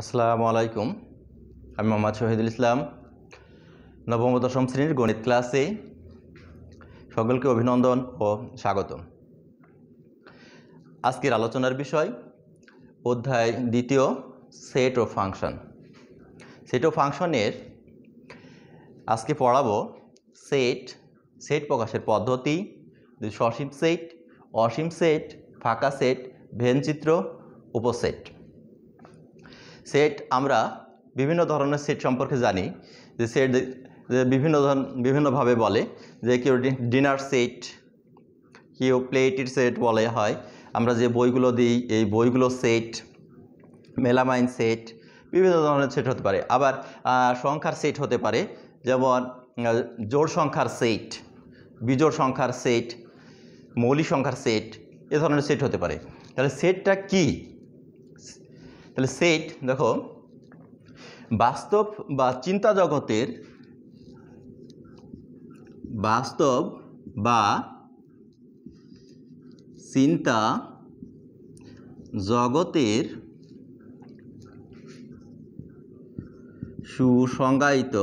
আসসালামু আলাইকুম আমি মোহাম্মদ শহীদুল ইসলাম নবম দশম শ্রেণীর গণিত ক্লাসে সকলকে অভিনন্দন ও স্বাগত আজকের আলোচনার বিষয় অধ্যায় দ্বিতীয় সেট ও ফাংশন সেট ও ফাংশনের আজকে পড়াবো সেট সেট প্রকাশের পদ্ধতি সসীম সেট অসীম সেট ফাঁকা সেট ভেনচিত্র উপসেট সেট আমরা বিভিন্ন ধরনের সেট সম্পর্কে জানি যে সেট বিভিন্ন বিভিন্নভাবে বলে যে কেউ ডিনার সেট কেউ প্লেটের সেট বলে হয় আমরা যে বইগুলো দিই এই বইগুলো সেট মেলামাইন সেট বিভিন্ন ধরনের সেট হতে পারে আবার সংখ্যার সেট হতে পারে যেমন জোড় সংখ্যার সেট বিজোড় সংখ্যার সেট মৌলিক সংখ্যার সেট এ ধরনের সেট হতে পারে তাহলে সেটটা কী তাহলে সেট দেখো বাস্তব বা চিন্তা জগতের বাস্তব বা চিন্তা জগতের সুসংজ্ঞায়িত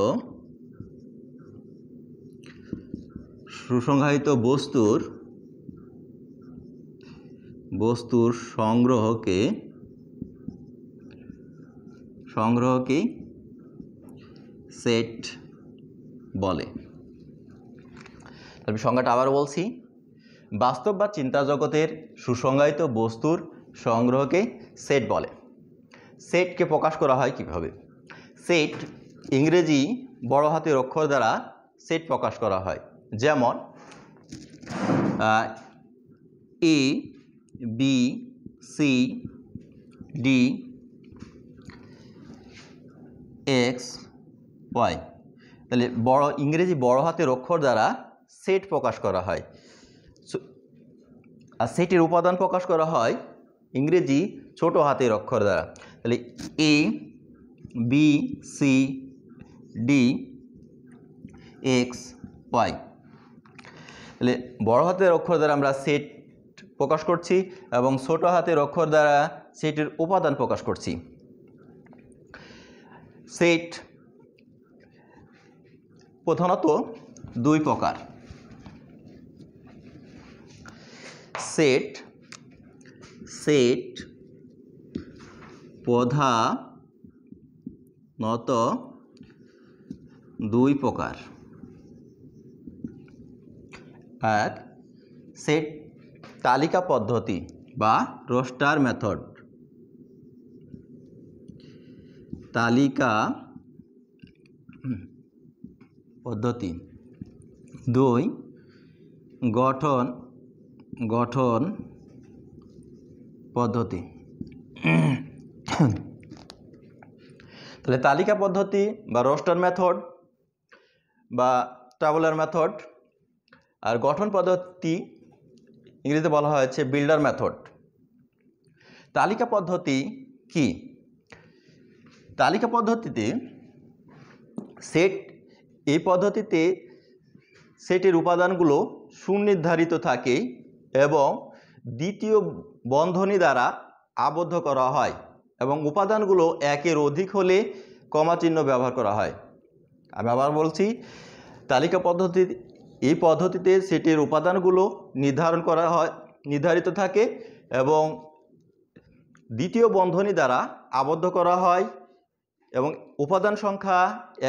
সুসংজ্ঞায়িত বস্তুর বস্তুর সংগ্রহকে সংগ্রহকেই সেট বলে তারপর সংজ্ঞাটা আবার বলছি বাস্তব বা চিন্তা জগতের সুসংজ্ঞায়িত বস্তুর সংগ্রহকে সেট বলে সেটকে প্রকাশ করা হয় কিভাবে সেট ইংরেজি বড় হাতের অক্ষর দ্বারা সেট প্রকাশ করা হয় যেমন A B C D X Y তাহলে বড় ইংরেজি বড় হাতের অক্ষর দ্বারা সেট প্রকাশ করা হয় আর সেটের উপাদান প্রকাশ করা হয় ইংরেজি ছোট হাতের অক্ষর দ্বারা তাহলে A B C D X Y তাহলে বড় হাতের অক্ষর দ্বারা আমরা সেট প্রকাশ করছি এবং ছোট হাতের অক্ষর দ্বারা সেটির উপাদান প্রকাশ করছি সেট প্রধানত দুই প্রকার সেট সেট প্রধানত দুই প্রকার এক সেট তালিকা পদ্ধতি বা রোস্টার মেথড তালিকা পদ্ধতি দুই গঠন গঠন পদ্ধতি তাহলে তালিকা পদ্ধতি বা রোস্টার মেথড বা ট্রাভেলার মেথড আর গঠন পদ্ধতি ইংরেজিতে বলা হয়েছে বিল্ডার মেথড তালিকা পদ্ধতি কী তালিকা পদ্ধতিতে সেট এই পদ্ধতিতে সেটের উপাদানগুলো সুনির্ধারিত থাকে এবং দ্বিতীয় বন্ধনী দ্বারা আবদ্ধ করা হয় এবং উপাদানগুলো একের অধিক হলে কমা চিহ্ন ব্যবহার করা হয় আমি আবার বলছি তালিকা পদ্ধতি এই পদ্ধতিতে সেটের উপাদানগুলো নির্ধারণ করা হয় নির্ধারিত থাকে এবং দ্বিতীয় বন্ধনী দ্বারা আবদ্ধ করা হয় এবং উপাদান সংখ্যা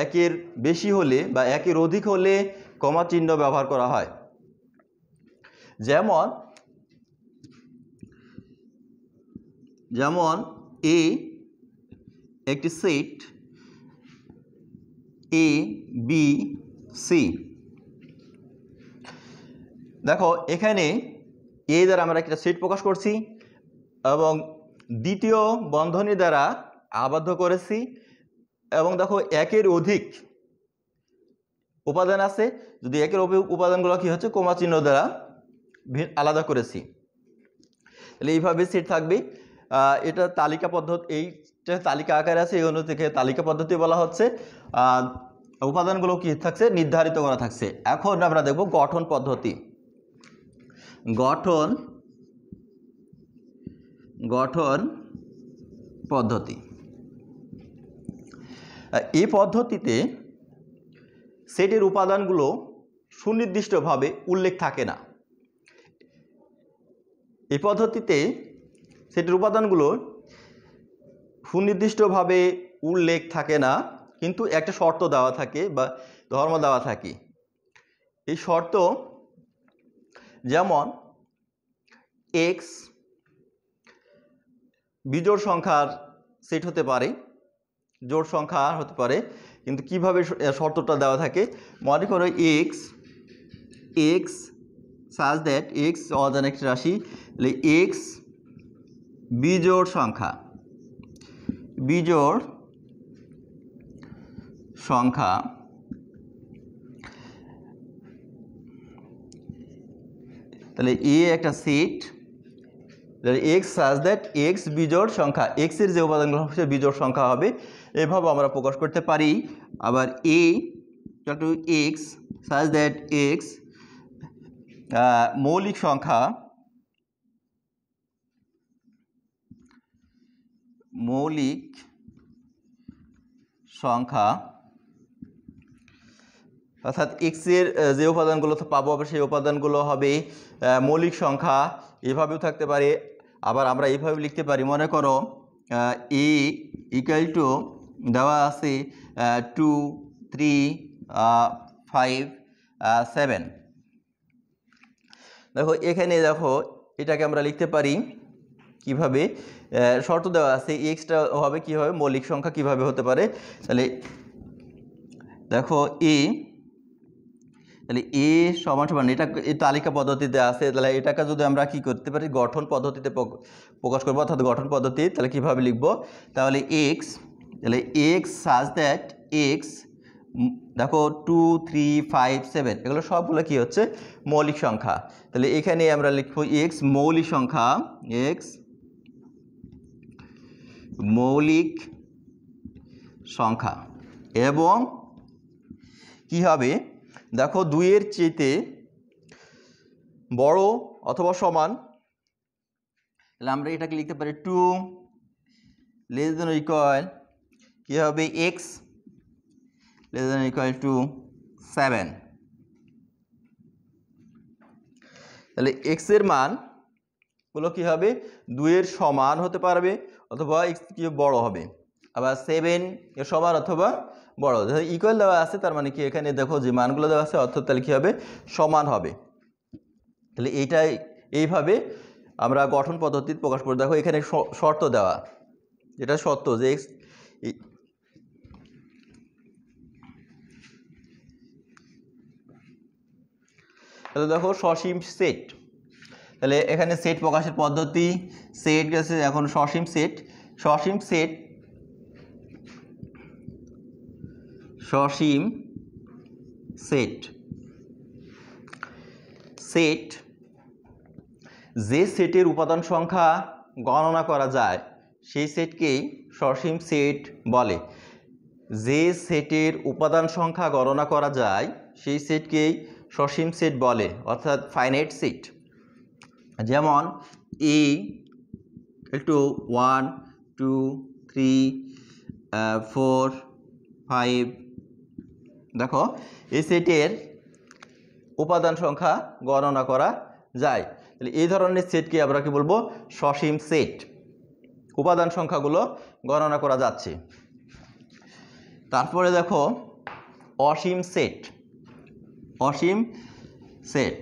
একের বেশি হলে বা একের অধিক হলে কমা চিহ্ন ব্যবহার করা হয় যেমন যেমন এ একটি সেট এ বি সি দেখো এখানে এ দ্বারা আমরা একটা সেট প্রকাশ করছি এবং দ্বিতীয় বন্ধনী দ্বারা আবদ্ধ করেছি এবং দেখো একের অধিক উপাদান আছে যদি একের অধিক উপাদানগুলো কী হচ্ছে কোমা চিহ্ন দ্বারা আলাদা করেছি তাহলে এইভাবে সেট থাকবে এটা তালিকা পদ্ধতি এই তালিকা আকারে আছে এই অনুযায়ী থেকে তালিকা পদ্ধতি বলা হচ্ছে উপাদানগুলো কী থাকছে নির্ধারিত করা থাকছে এখন আমরা দেখব গঠন পদ্ধতি গঠন গঠন পদ্ধতি এ পদ্ধতিতে সেটের উপাদানগুলো সুনির্দিষ্টভাবে উল্লেখ থাকে না এ পদ্ধতিতে সেটের উপাদানগুলো সুনির্দিষ্টভাবে উল্লেখ থাকে না কিন্তু একটা শর্ত দেওয়া থাকে বা ধর্ম দেওয়া থাকে এই শর্ত যেমন এক্স বিজোড় সংখ্যার সেট হতে পারে জোর সংখ্যা হতে পারে কিন্তু কিভাবে শর্তটা দেওয়া থাকে মনে করো X X such that X অজান একটি রাশি এক্স বিজোড় সংখ্যা বিজোড় সংখ্যা তাহলে এ একটা সেট এক্স সাজ দ্যাট এক্স বিজোড় সংখ্যা এক্সের যে উপাদানগুলো হচ্ছে বিজোড় সংখ্যা হবে এভাবে আমরা প্রকাশ করতে পারি আবার A to X such that X মৌলিক সংখ্যা মৌলিক সংখ্যা অর্থাৎ এক্সের যে উপাদানগুলো পাবো সেই উপাদানগুলো হবে মৌলিক সংখ্যা এভাবেও থাকতে পারে আবার আমরা এইভাবে লিখতে পারি মনে করো এ ইকাল টু দেওয়া আছে টু থ্রি ফাইভ সেভেন দেখো এখানে দেখো এটাকে আমরা লিখতে পারি কিভাবে শর্ত দেওয়া আছে এক্সটা হবে কীভাবে মৌলিক সংখ্যা কিভাবে হতে পারে তাহলে দেখো এ তাহলে এ সমান সমান এটা এই তালিকা পদ্ধতিতে আছে তাহলে এটাকে যদি আমরা কি করতে পারি গঠন পদ্ধতিতে প্রকাশ করবো অর্থাৎ গঠন পদ্ধতি তাহলে কীভাবে লিখব তাহলে এক্স তাহলে এক্স সাজ দ্যাট এক্স দেখো টু থ্রি ফাইভ সেভেন এগুলো সবগুলো কি হচ্ছে মৌলিক সংখ্যা তাহলে এখানে আমরা লিখব এক্স মৌলিক সংখ্যা এক্স মৌলিক সংখ্যা এবং কি হবে দেখো দুইয়ের চেয়েতে বড় অথবা সমান তাহলে আমরা এটাকে লিখতে পারি টু লেস দেন ইকুয়াল কী হবে x less than equal to seven তাহলে এক্সের মান হলো কী হবে দুইয়ের সমান হতে পারবে অথবা এক্স কি বড় হবে আবার সেভেন এর সমান অথবা বড় যেহেতু ইকুয়াল দেওয়া আছে তার মানে কি এখানে দেখো যে মানগুলো দেওয়া আছে অর্থাৎ তাহলে কী হবে সমান হবে তাহলে এইটাই এইভাবে আমরা গঠন পদ্ধতি প্রকাশ করে দেখো এখানে শর্ত দেওয়া এটা শর্ত যে এক্স তাহলে দেখো সসীম সেট তাহলে এখানে সেট প্রকাশের পদ্ধতি সেট গেছে এখন সসীম সেট সসীম সেট সসীম সেট সেট যে সেটের উপাদান সংখ্যা গণনা করা যায় সেই সেটকেই সসীম সেট বলে যে সেটের উপাদান সংখ্যা গণনা করা যায় সেই সেটকেই সসীম সেট বলে অর্থাৎ ফাইনাইট সেট যেমন এ একটু one two three four five দেখো এই সেটের উপাদান সংখ্যা গণনা করা যায় তাহলে এই ধরনের সেটকে আমরা কি বলবো সসীম সেট উপাদান সংখ্যাগুলো গণনা করা যাচ্ছে তারপরে দেখো অসীম সেট অসীম সেট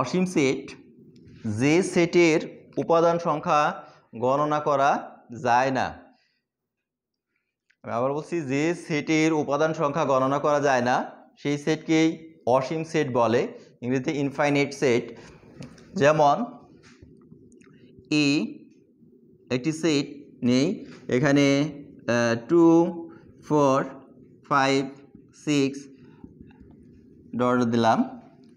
অসীম সেট যে সেটের উপাদান সংখ্যা গণনা করা যায় না আবার বলছি যে সেটের উপাদান সংখ্যা গণনা করা যায় না সেই সেটকেই অসীম সেট বলে ইংরেজিতে ইনফাইনাইট সেট যেমন এ একটি সেট নেই এখানে two four five six dot দিলাম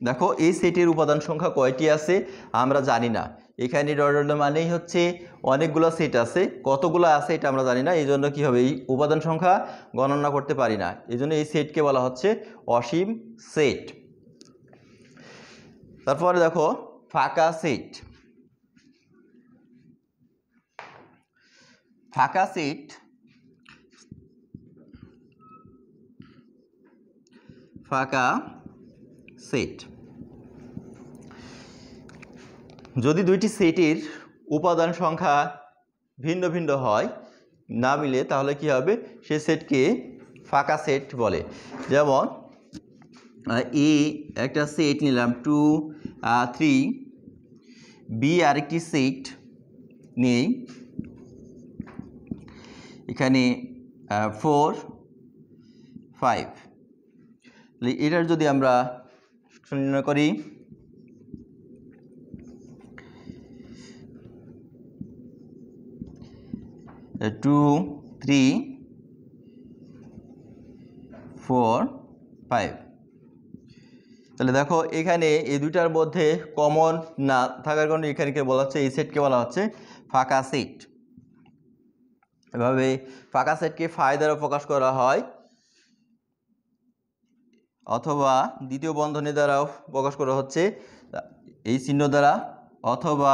দেখো এই সেটের উপাদান সংখ্যা কয়টি আছে আমরা জানি না এখানে ডট মানেই হচ্ছে অনেকগুলো সেট আছে কতগুলো আছে এটা আমরা জানি না এই জন্য কী হবে এই উপাদান সংখ্যা গণনা করতে পারি না এই জন্য এই সেটকে বলা হচ্ছে অসীম সেট তারপরে দেখো ফাঁকা সেট ফাঁকা সেট ফাঁকা সেট যদি দুইটি সেটের উপাদান সংখ্যা ভিন্ন ভিন্ন হয় না মিলে তাহলে কি হবে সে সেটকে ফাঁকা সেট বলে যেমন এ একটা সেট নিলাম টু থ্রি বি আরেকটি সেট নেই এখানে ফোর ফাইভ এটার যদি আমরা নির্ণয় করি টু থ্রি ফোর ফাইভ তাহলে দেখো এখানে এই দুইটার মধ্যে কমন না থাকার কারণে এখানকে বলা হচ্ছে এই সেটকে বলা হচ্ছে ফাঁকা সেট এভাবে ফাঁকা সেটকে ফাই দ্বারা প্রকাশ করা হয় অথবা দ্বিতীয় বন্ধনী দ্বারাও প্রকাশ করা হচ্ছে এই চিহ্ন দ্বারা অথবা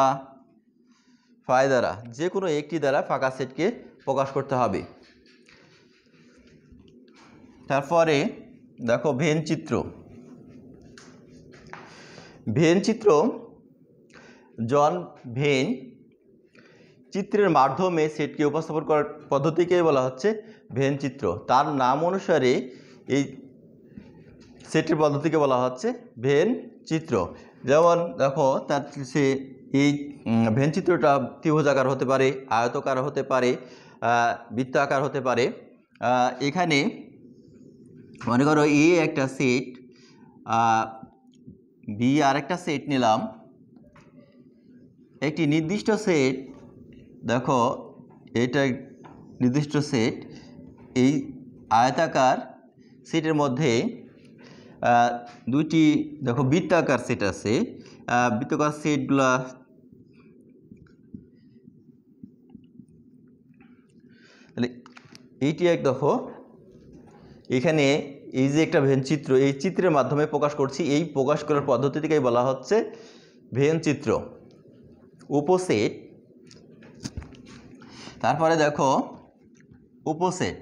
ফাই দ্বারা যে কোনো একটি দ্বারা ফাঁকা সেটকে প্রকাশ করতে হবে তারপরে দেখো ভেন চিত্র ভেন চিত্র জন ভেন চিত্রের মাধ্যমে সেটকে উপস্থাপন করার পদ্ধতিকে বলা হচ্ছে ভেন চিত্র তার নাম অনুসারে এই সেটির পদ্ধতিকে বলা হচ্ছে ভেন চিত্র যেমন দেখো তার সে এই ভেন চিত্রটা ত্রিভুজাকার হতে পারে আয়তকার হতে পারে বৃত্তাকার হতে পারে এখানে মনে করো এ একটা সেট বি আর একটা সেট নিলাম একটি নির্দিষ্ট সেট দেখো এটা নির্দিষ্ট সেট এই আয়তাকার সেটের মধ্যে দুইটি দেখো বৃত্তাকার সেট আছে বৃত্তাকার সেটগুলা এইটি এক দেখো এখানে এই যে একটা ভেন চিত্র এই চিত্রের মাধ্যমে প্রকাশ করছি এই প্রকাশ করার পদ্ধতিটিকেই বলা হচ্ছে ভেন চিত্র উপসেট তারপরে দেখো উপসেট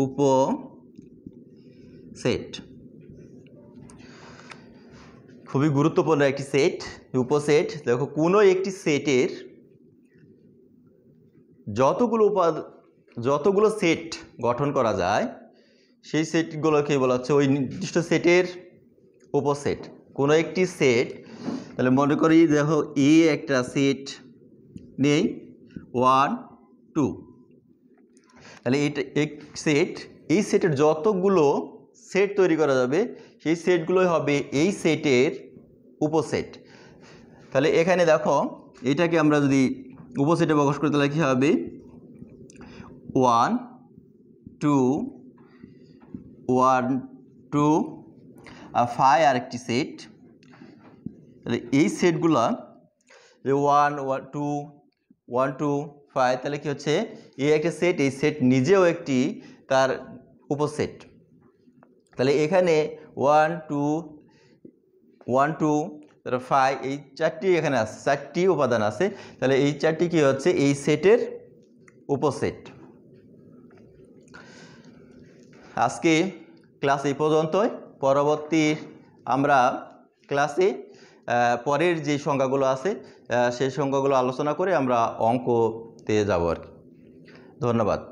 উপসেট খুবই গুরুত্বপূর্ণ একটি সেট উপসেট দেখো কোনো একটি সেটের যতগুলো উপাদ যতগুলো সেট গঠন করা যায় সেই সেটগুলোকে বলা হচ্ছে ওই নির্দিষ্ট সেটের উপসেট কোনো একটি সেট তাহলে মনে করি দেখো এ একটা সেট নেই ওয়ান টু তাহলে এটা এক সেট এই সেটের যতগুলো সেট তৈরি করা যাবে সেই সেটগুলোই হবে এই সেটের উপসেট তাহলে এখানে দেখো এটাকে আমরা যদি উপসেটে প্রকাশ করি তাহলে কী হবে ওয়ান টু ওয়ান টু আর ফাইভ আর একটি সেট তাহলে এই সেটগুলা যে one one two one two five তাহলে কি হচ্ছে এ একটা সেট এই সেট নিজেও একটি তার উপসেট তাহলে এখানে ওয়ান টু ওয়ান টু তারপর ফাই এই চারটি এখানে আছে চারটি উপাদান আছে তাহলে এই চারটি কি হচ্ছে এই সেটের উপসেট আজকে ক্লাস এই পর্যন্তই পরবর্তী আমরা ক্লাসে পরের যে সংখ্যাগুলো আছে সেই সংখ্যাগুলো আলোচনা করে আমরা অঙ্ক तेजावर्गी धन्यवाद